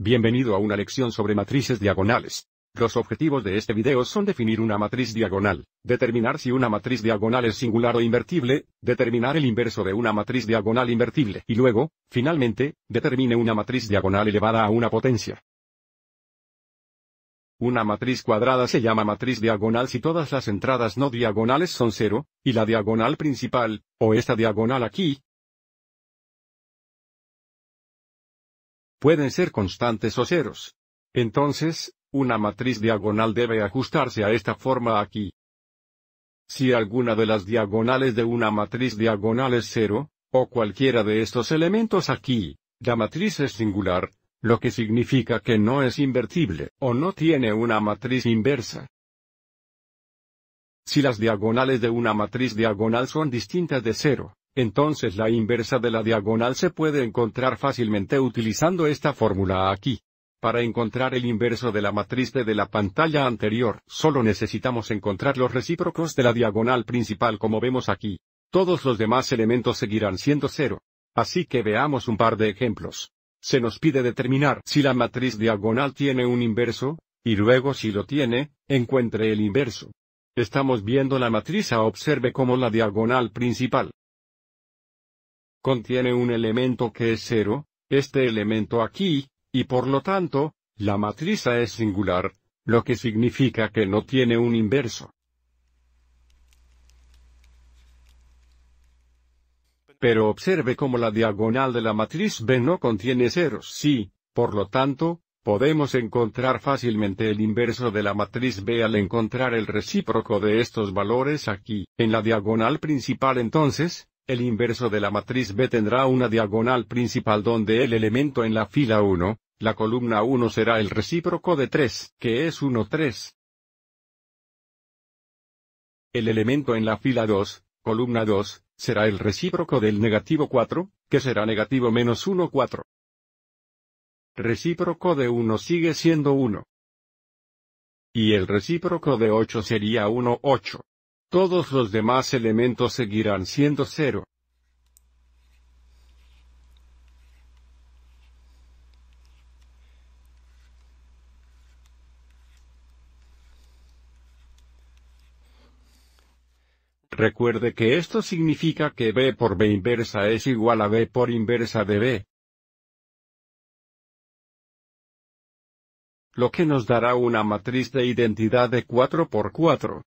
Bienvenido a una lección sobre matrices diagonales. Los objetivos de este video son definir una matriz diagonal, determinar si una matriz diagonal es singular o invertible, determinar el inverso de una matriz diagonal invertible y luego, finalmente, determine una matriz diagonal elevada a una potencia. Una matriz cuadrada se llama matriz diagonal si todas las entradas no diagonales son cero, y la diagonal principal, o esta diagonal aquí, Pueden ser constantes o ceros. Entonces, una matriz diagonal debe ajustarse a esta forma aquí. Si alguna de las diagonales de una matriz diagonal es cero, o cualquiera de estos elementos aquí, la matriz es singular, lo que significa que no es invertible, o no tiene una matriz inversa. Si las diagonales de una matriz diagonal son distintas de cero, entonces la inversa de la diagonal se puede encontrar fácilmente utilizando esta fórmula aquí. Para encontrar el inverso de la matriz de la pantalla anterior, solo necesitamos encontrar los recíprocos de la diagonal principal como vemos aquí. Todos los demás elementos seguirán siendo cero. Así que veamos un par de ejemplos. Se nos pide determinar si la matriz diagonal tiene un inverso, y luego si lo tiene, encuentre el inverso. Estamos viendo la matriz A observe como la diagonal principal contiene un elemento que es cero, este elemento aquí, y por lo tanto, la matriz A es singular, lo que significa que no tiene un inverso. Pero observe cómo la diagonal de la matriz B no contiene ceros. Sí, por lo tanto, podemos encontrar fácilmente el inverso de la matriz B al encontrar el recíproco de estos valores aquí. En la diagonal principal entonces, el inverso de la matriz B tendrá una diagonal principal donde el elemento en la fila 1, la columna 1 será el recíproco de 3, que es 1 3. El elemento en la fila 2, columna 2, será el recíproco del negativo 4, que será negativo menos 1 4. Recíproco de 1 sigue siendo 1. Y el recíproco de 8 sería 1 8 todos los demás elementos seguirán siendo cero. Recuerde que esto significa que B por B inversa es igual a B por inversa de B. Lo que nos dará una matriz de identidad de 4 por 4.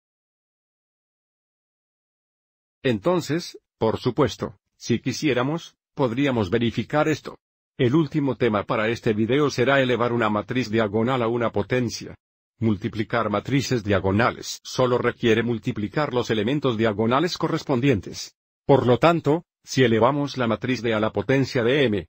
Entonces, por supuesto, si quisiéramos, podríamos verificar esto. El último tema para este video será elevar una matriz diagonal a una potencia. Multiplicar matrices diagonales solo requiere multiplicar los elementos diagonales correspondientes. Por lo tanto, si elevamos la matriz de a la potencia de m,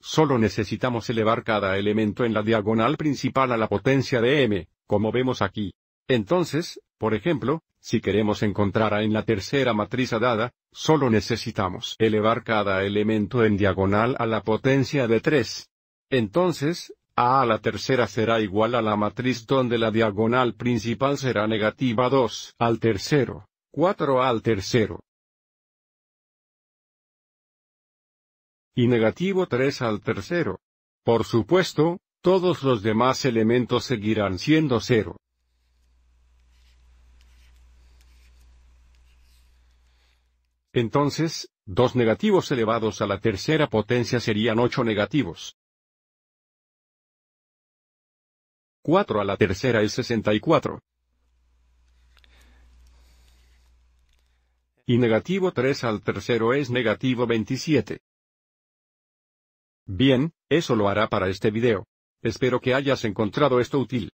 solo necesitamos elevar cada elemento en la diagonal principal a la potencia de m, como vemos aquí. Entonces, por ejemplo, si queremos encontrar A en la tercera matriz dada, solo necesitamos elevar cada elemento en diagonal a la potencia de 3. Entonces, A a la tercera será igual a la matriz donde la diagonal principal será negativa 2 al tercero, 4 al tercero. Y negativo 3 al tercero. Por supuesto, todos los demás elementos seguirán siendo cero. Entonces, dos negativos elevados a la tercera potencia serían ocho negativos. 4 a la tercera es 64. Y negativo 3 al tercero es negativo 27. Bien, eso lo hará para este video. Espero que hayas encontrado esto útil.